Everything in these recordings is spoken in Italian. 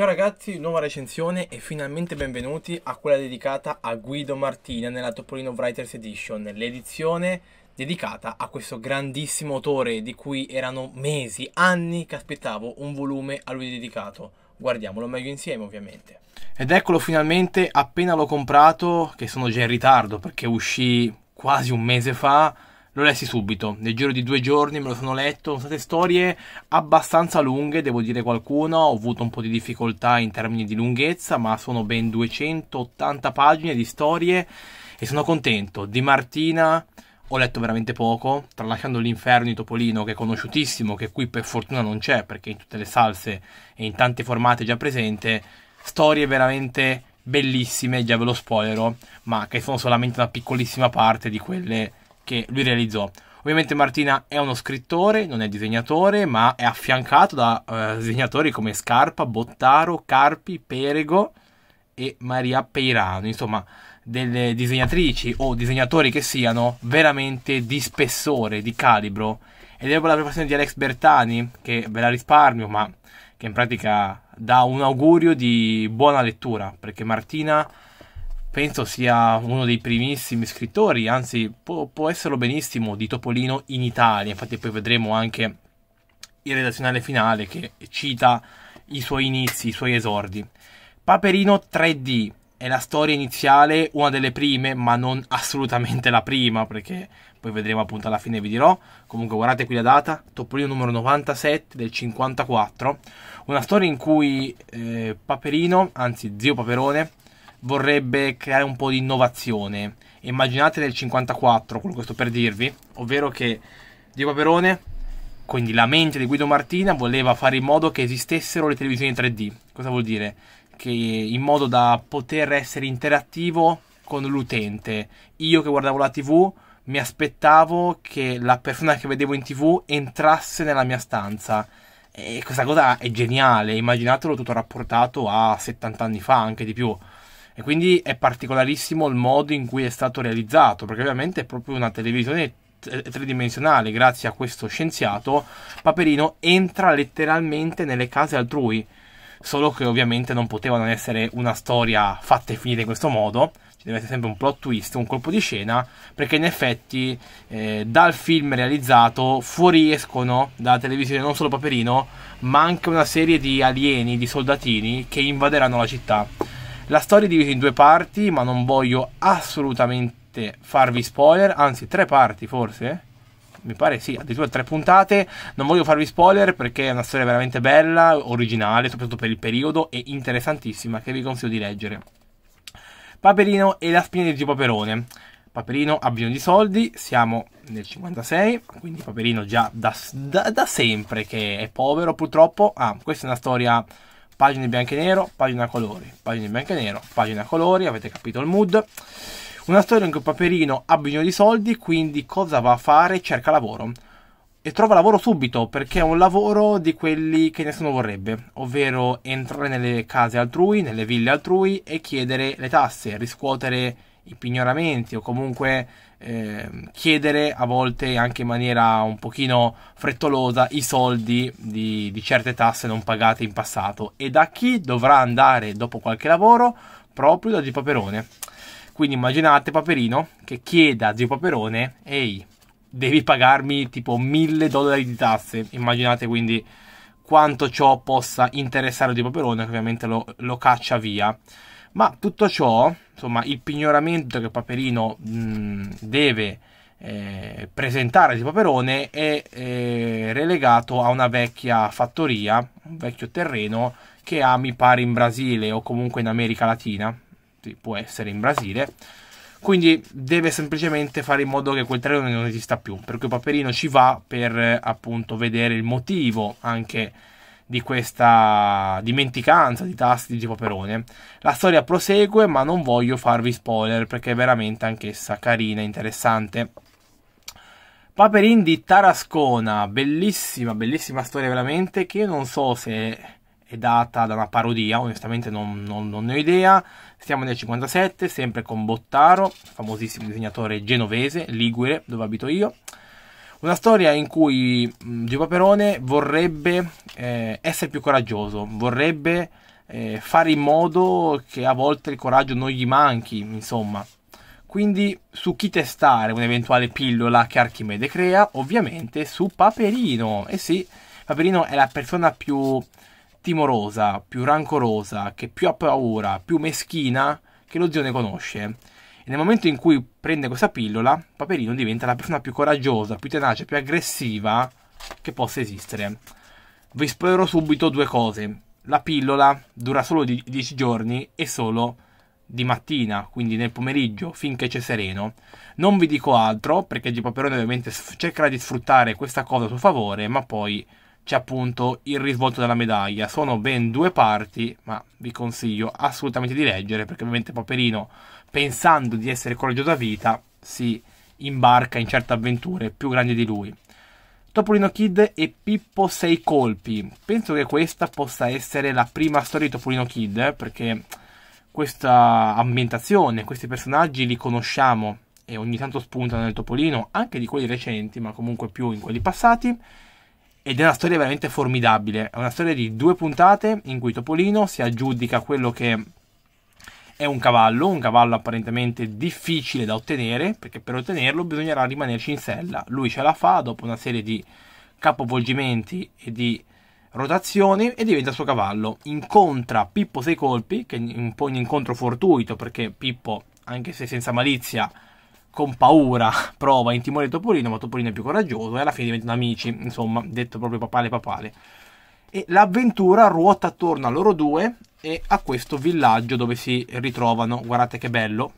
Ciao ragazzi, nuova recensione e finalmente benvenuti a quella dedicata a Guido Martina nella Topolino Writers Edition, l'edizione dedicata a questo grandissimo autore di cui erano mesi, anni che aspettavo un volume a lui dedicato. Guardiamolo meglio insieme ovviamente. Ed eccolo finalmente, appena l'ho comprato, che sono già in ritardo perché uscì quasi un mese fa, l'ho lessi subito, nel giro di due giorni me lo sono letto, sono state storie abbastanza lunghe, devo dire qualcuno, ho avuto un po' di difficoltà in termini di lunghezza, ma sono ben 280 pagine di storie e sono contento. Di Martina ho letto veramente poco, tralasciando l'inferno di Topolino che è conosciutissimo, che qui per fortuna non c'è perché in tutte le salse e in tanti formati è già presente, storie veramente bellissime, già ve lo spoilerò, ma che sono solamente una piccolissima parte di quelle che lui realizzò. Ovviamente Martina è uno scrittore, non è disegnatore, ma è affiancato da eh, disegnatori come Scarpa, Bottaro, Carpi, Perego e Maria Peirano, insomma, delle disegnatrici o disegnatori che siano veramente di spessore, di calibro. Ed è proprio la preparazione di Alex Bertani, che ve la risparmio, ma che in pratica dà un augurio di buona lettura, perché Martina penso sia uno dei primissimi scrittori, anzi può, può esserlo benissimo, di Topolino in Italia, infatti poi vedremo anche il redazionale finale che cita i suoi inizi, i suoi esordi. Paperino 3D è la storia iniziale, una delle prime, ma non assolutamente la prima, perché poi vedremo appunto alla fine vi dirò. Comunque guardate qui la data, Topolino numero 97 del 54, una storia in cui eh, Paperino, anzi zio Paperone, vorrebbe creare un po' di innovazione. Immaginate nel 54, quello questo per dirvi, ovvero che Diego Paperone, quindi la mente di Guido Martina, voleva fare in modo che esistessero le televisioni 3D. Cosa vuol dire? Che in modo da poter essere interattivo con l'utente. Io che guardavo la TV mi aspettavo che la persona che vedevo in TV entrasse nella mia stanza. E questa cosa è geniale, immaginatelo tutto rapportato a 70 anni fa, anche di più. E quindi è particolarissimo il modo in cui è stato realizzato, perché ovviamente è proprio una televisione eh, tridimensionale, grazie a questo scienziato, Paperino entra letteralmente nelle case altrui. Solo che ovviamente non poteva non essere una storia fatta e finita in questo modo. Ci deve essere sempre un plot twist, un colpo di scena, perché in effetti eh, dal film realizzato fuoriescono dalla televisione non solo Paperino, ma anche una serie di alieni, di soldatini che invaderanno la città la storia è divisa in due parti, ma non voglio assolutamente farvi spoiler, anzi tre parti forse? mi pare sì, addirittura tre puntate. Non voglio farvi spoiler perché è una storia veramente bella, originale, soprattutto per il periodo e interessantissima che vi consiglio di leggere. Paperino e la spina di Gio Paperone. Paperino ha bisogno di soldi, siamo nel 56, quindi Paperino già da, da, da sempre che è povero purtroppo. Ah, questa è una storia pagina bianco e nero, pagina colori, pagina bianco e nero, pagina colori, avete capito il mood. Una storia in cui Paperino ha bisogno di soldi, quindi cosa va a fare? Cerca lavoro. E trova lavoro subito perché è un lavoro di quelli che nessuno vorrebbe, ovvero entrare nelle case altrui, nelle ville altrui e chiedere le tasse, riscuotere i pignoramenti o comunque Ehm, chiedere a volte anche in maniera un pochino frettolosa i soldi di, di certe tasse non pagate in passato e da chi dovrà andare dopo qualche lavoro proprio da Zio Paperone. Quindi immaginate Paperino che chieda a Zio Paperone, ehi, devi pagarmi tipo 1000 dollari di tasse. Immaginate quindi quanto ciò possa interessare a Zio Paperone, che ovviamente lo, lo caccia via. Ma tutto ciò, insomma, il pignoramento che Paperino mh, mm, deve eh, presentare di Paperone è eh, relegato a una vecchia fattoria, un vecchio terreno che ha, mi pare, in Brasile o comunque in America Latina, sì, può essere in Brasile. Quindi deve semplicemente fare in modo che quel terreno non esista più. Per cui Paperino ci va per eh, appunto vedere il motivo anche di questa dimenticanza di tasti di Paperone. La storia prosegue, ma non voglio farvi spoiler perché è veramente anch'essa carina e interessante. Paperin di Tarascona, bellissima, bellissima storia veramente che io non so se è data da una parodia, onestamente non, non, non ne ho idea. Stiamo nel 57, sempre con Bottaro, famosissimo disegnatore genovese, Ligure, dove abito io. Una storia in cui Dio Paperone vorrebbe eh, essere più coraggioso, vorrebbe eh, fare in modo che a volte il coraggio non gli manchi, insomma. Quindi su chi testare un'eventuale pillola che Archimede crea? Ovviamente su Paperino. E eh sì, Paperino è la persona più timorosa, più rancorosa, che più ha paura, più meschina che lo zio ne conosce. E nel momento in cui prende questa pillola, Paperino diventa la persona più coraggiosa, più tenace, più aggressiva che possa esistere. Vi spoilerò subito due cose. La pillola dura solo 10 giorni e solo di mattina, quindi nel pomeriggio, finché c'è sereno. Non vi dico altro, perché G. Paperone ovviamente cercherà di sfruttare questa cosa a suo favore, ma poi c'è appunto il risvolto della medaglia. Sono ben due parti, ma vi consiglio assolutamente di leggere perché ovviamente Paperino, pensando di essere coraggioso coraggiosa vita, si imbarca in certe avventure più grandi di lui. Topolino Kid e Pippo 6 colpi. Penso che questa possa essere la prima storia di Topolino Kid eh, perché questa ambientazione, questi personaggi li conosciamo e ogni tanto spuntano nel Topolino, anche di quelli recenti, ma comunque più in quelli passati ed è una storia veramente formidabile. È una storia di due puntate in cui Topolino si aggiudica quello che è un cavallo, un cavallo apparentemente difficile da ottenere, perché per ottenerlo bisognerà rimanerci in sella. Lui ce la fa dopo una serie di capovolgimenti e di rotazioni e diventa suo cavallo. Incontra Pippo Sei Colpi, che è un po' un incontro fortuito, perché Pippo, anche se senza malizia, con paura prova a intimorire Topolino, ma Topolino è più coraggioso e alla fine diventano amici, insomma, detto proprio papale papale. E l'avventura ruota attorno a loro due e a questo villaggio dove si ritrovano, guardate che bello,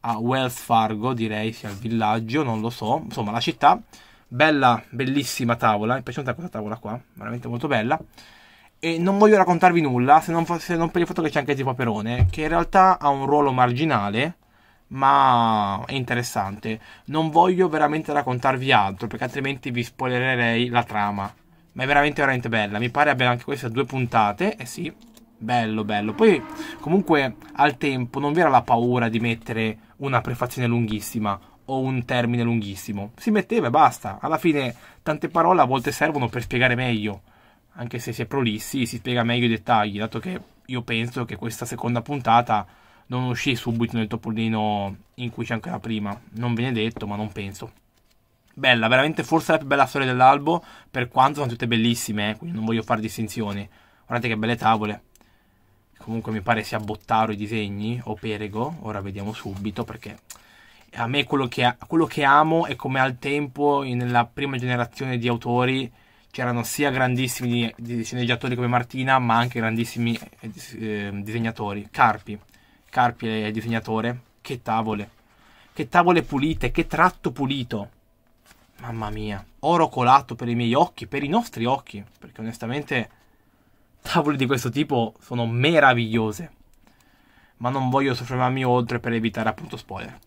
a Wells Fargo direi sia il villaggio, non lo so, insomma la città, bella, bellissima tavola, mi è questa tavola qua, veramente molto bella. E non voglio raccontarvi nulla se non, se non per il fatto che c'è anche tipo Paperone, che in realtà ha un ruolo marginale, ma è interessante. Non voglio veramente raccontarvi altro perché altrimenti vi spoilererei la trama. Ma è veramente veramente bella. Mi pare abbia anche queste due puntate. Eh sì, bello bello. Poi comunque al tempo non vi era la paura di mettere una prefazione lunghissima o un termine lunghissimo. Si metteva e basta. Alla fine tante parole a volte servono per spiegare meglio. Anche se si è prolissi si spiega meglio i dettagli, dato che io penso che questa seconda puntata non uscì subito nel topolino in cui c'è anche la prima. Non ve ne detto, ma non penso. Bella, veramente forse la più bella storia dell'albo, per quanto sono tutte bellissime, eh, quindi non voglio fare distinzioni. Guardate che belle tavole. Comunque mi pare sia Bottaro i disegni, o Perego, ora vediamo subito, perché a me quello che, quello che amo è come al tempo, nella prima generazione di autori, c'erano sia grandissimi sceneggiatori come Martina, ma anche grandissimi eh, eh disegnatori. Carpi Carpi e disegnatore. Che tavole. Che tavole pulite, che tratto pulito. Mamma mia. Oro colato per i miei occhi, per i nostri occhi. Perché onestamente tavole di questo tipo sono meravigliose. Ma non voglio soffermarmi oltre per evitare appunto spoiler.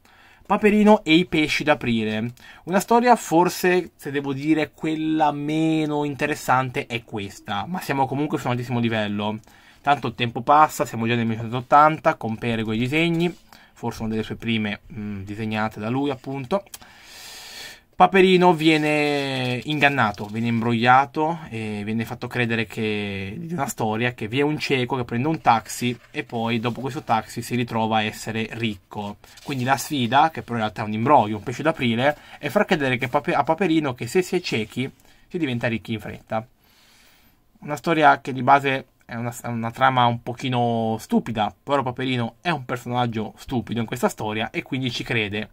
Paperino e i pesci d'aprile. Una storia forse, se devo dire, quella meno interessante è questa, ma siamo comunque su un altissimo livello. Tanto il tempo passa, siamo già nel 1980 con Perego e i disegni, forse una delle sue prime mh, mm, disegnate da lui appunto. Paperino viene ingannato, viene imbrogliato e viene fatto credere che di una storia che vi è un cieco che prende un taxi e poi dopo questo taxi si ritrova a essere ricco. Quindi la sfida, che però in realtà è un imbroglio, un pesce d'aprile, è far credere a Paperino che se si è ciechi si diventa ricchi in fretta. Una storia che di base è una, una, trama un pochino stupida, però Paperino è un personaggio stupido in questa storia e quindi ci crede.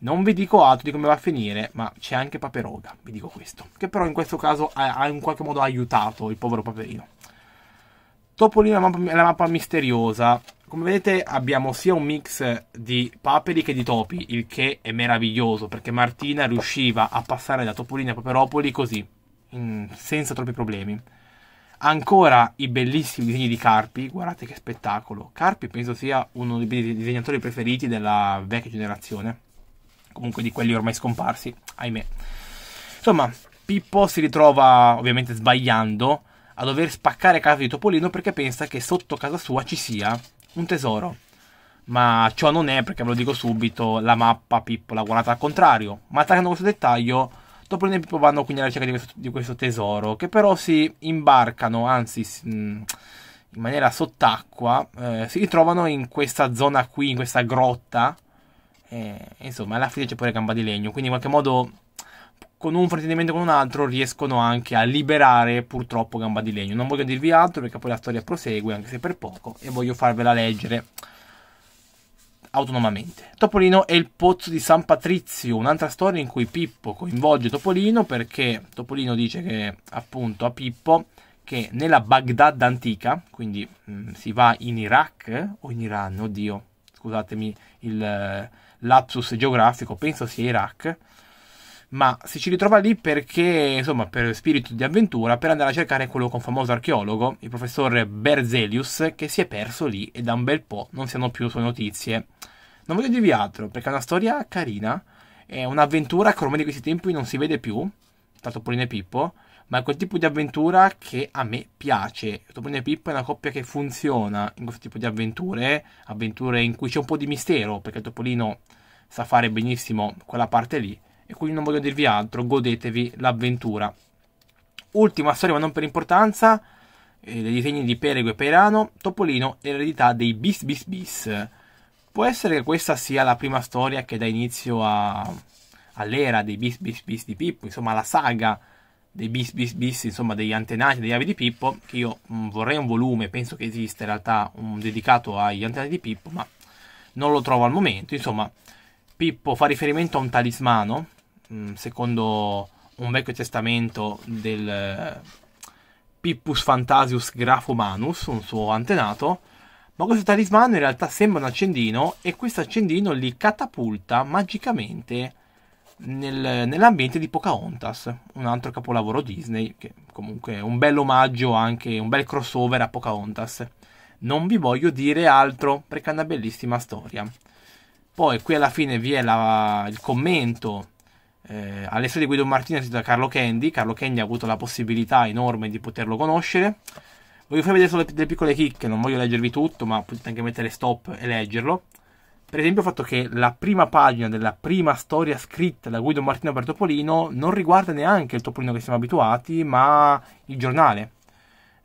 Non vi dico altro di come va a finire, ma c'è anche Paperoga, vi dico questo, che però in questo caso ha, ha in qualche modo aiutato il povero Paperino. Topolino è la mappa, la mappa misteriosa. Come vedete abbiamo sia un mix di paperi che di topi, il che è meraviglioso perché Martina riusciva a passare da Topolino a Paperopoli così, in, senza troppi problemi. Ancora i bellissimi disegni di Carpi, guardate che spettacolo. Carpi penso sia uno dei disegnatori preferiti della vecchia generazione, comunque di quelli ormai scomparsi, ahimè. Insomma, Pippo si ritrova ovviamente sbagliando a dover spaccare casa di Topolino perché pensa che sotto casa sua ci sia un tesoro. Ma ciò non è, perché ve lo dico subito, la mappa Pippo l'ha guardata al contrario. Ma attaccando questo dettaglio, Dopo di tempo vanno quindi alla ricerca di questo, di questo tesoro, che però si imbarcano, anzi... Mm, in maniera sott'acqua, eh, si ritrovano in questa zona qui, in questa grotta. Eh, insomma, alla fine c'è pure gamba di legno. Quindi, in qualche modo, con un fraintendimento con un altro, riescono anche a liberare purtroppo gamba di legno. Non voglio dirvi altro perché poi la storia prosegue, anche se per poco, e voglio farvela leggere autonomamente. Topolino e il pozzo di San Patrizio, un'altra storia in cui Pippo coinvolge Topolino perché Topolino dice che appunto a Pippo che nella Baghdad antica, quindi mh, mm, si va in Iraq o in Iran, oddio, scusatemi il eh, lapsus geografico, penso sia Iraq, ma si ci ritrova lì perché, insomma, per spirito di avventura, per andare a cercare quello con un famoso archeologo, il professor Berzelius, che si è perso lì e da un bel po' non si hanno più sue notizie. Non voglio dirvi altro, perché è una storia carina, è un'avventura che ormai di questi tempi non si vede più, tanto Polino e Pippo, ma è quel tipo di avventura che a me piace. Topolino e Pippo è una coppia che funziona in questo tipo di avventure, avventure in cui c'è un po' di mistero, perché Topolino sa fare benissimo quella parte lì, e quindi non voglio dirvi altro, godetevi l'avventura. Ultima storia ma non per importanza, eh, dei disegni di Perego e Perano, Topolino e l'eredità dei bis bis bis. Può essere che questa sia la prima storia che dà inizio a, all'era dei bis bis bis di Pippo, insomma alla saga dei bis bis bis, insomma degli antenati, degli avi di Pippo, che io mm, vorrei un volume, penso che esista in realtà un dedicato agli antenati di Pippo, ma non lo trovo al momento, insomma Pippo fa riferimento a un talismano Mm, secondo un vecchio testamento del eh, Pippus Fantasius Grafomanus, un suo antenato, ma questo talismano in realtà sembra un accendino e questo accendino li catapulta magicamente nel, nell'ambiente di Pocahontas, un altro capolavoro Disney, che comunque è un bel omaggio, anche un bel crossover a Pocahontas. Non vi voglio dire altro perché è una bellissima storia. Poi qui alla fine vi è la, il commento eh, alle sue di Guido Martinez da Carlo Candy. Carlo Candy ha avuto la possibilità enorme di poterlo conoscere. Voglio farvi vedere solo delle piccole chicche, non voglio leggervi tutto, ma potete anche mettere stop e leggerlo. Per esempio il fatto che la prima pagina della prima storia scritta da Guido Martino per Topolino non riguarda neanche il Topolino che siamo abituati, ma il giornale.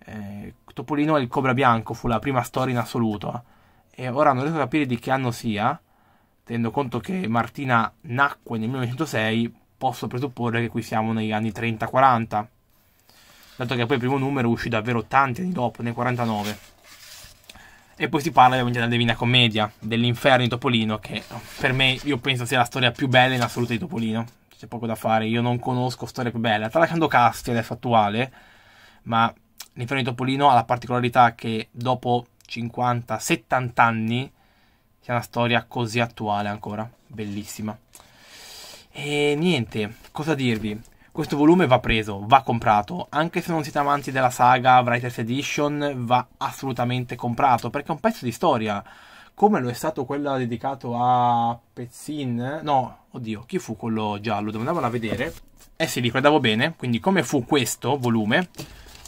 Eh, Topolino e il Cobra Bianco fu la prima storia in assoluto. E ora non riesco a capire di che anno sia, tenendo conto che Martina nacque nel 1906, posso presupporre che qui siamo negli anni 30-40, dato che poi il primo numero uscì davvero tanti anni dopo, nel 49. E poi si parla ovviamente della Divina Commedia, dell'inferno di Topolino, che per me io penso sia la storia più bella in assoluto di Topolino. C'è poco da fare, io non conosco storie più belle. Tralasciando Casti, adesso attuale, ma l'inferno di Topolino ha la particolarità che dopo 50-70 anni sia una storia così attuale ancora, bellissima. E niente, cosa dirvi? Questo volume va preso, va comprato, anche se non siete amanti della saga Writer's Edition, va assolutamente comprato, perché è un pezzo di storia, come lo è stato quello dedicato a Pezzin, no, oddio, chi fu quello giallo, devo andare a vedere, eh sì, ricordavo bene, quindi come fu questo volume,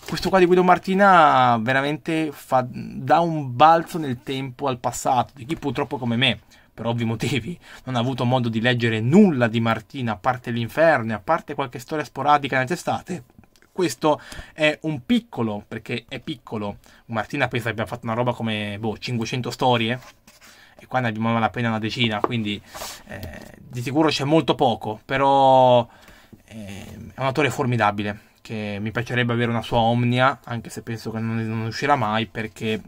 questo qua di Guido Martina veramente fa, dà un balzo nel tempo al passato, di chi purtroppo come me, per ovvi motivi, non ha avuto modo di leggere nulla di Martina, a parte l'inferno, a parte qualche storia sporadica nelle testate. Questo è un piccolo, perché è piccolo. Martina pensa che abbia fatto una roba come boh, 500 storie, e qua ne abbiamo appena una decina, quindi eh, di sicuro c'è molto poco, però eh, è un autore formidabile che mi piacerebbe avere una sua Omnia, anche se penso che non, non uscirà mai perché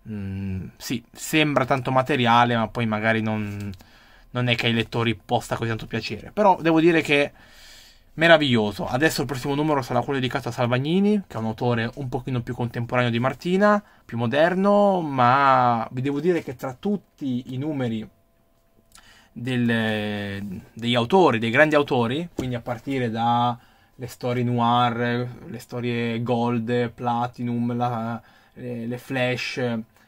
mh, mm, sì, sembra tanto materiale, ma poi magari non, non è che ai lettori possa così tanto piacere. Però devo dire che meraviglioso. Adesso il prossimo numero sarà quello dedicato a Salvagnini, che è un autore un pochino più contemporaneo di Martina, più moderno, ma vi devo dire che tra tutti i numeri del, degli autori, dei grandi autori, quindi a partire da le storie noir, le storie gold, platinum, la, le, le, flash,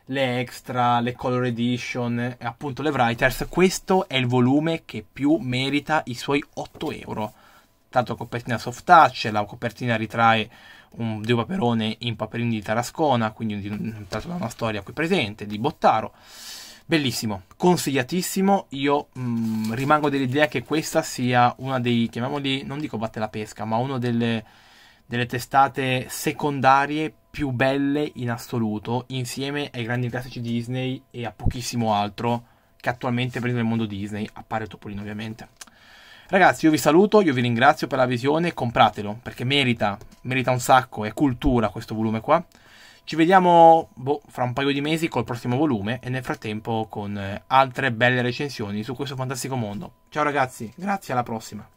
le extra, le color edition e appunto le writers. Questo è il volume che più merita i suoi 8 euro. Tanto copertina soft touch, la copertina ritrae un Dio Paperone in paperini di Tarascona, quindi un, tratto da una storia qui presente, di Bottaro. Bellissimo, consigliatissimo. Io mh, mm, rimango dell'idea che questa sia una dei, chiamiamoli, non dico batte la pesca, ma una delle, delle testate secondarie più belle in assoluto, insieme ai grandi classici Disney e a pochissimo altro che attualmente prende il mondo Disney, a pari Topolino ovviamente. Ragazzi, io vi saluto, io vi ringrazio per la visione, compratelo perché merita, merita un sacco, è cultura questo volume qua. Ci vediamo boh, fra un paio di mesi col prossimo volume e nel frattempo con eh, altre belle recensioni su questo fantastico mondo. Ciao ragazzi, grazie, alla prossima.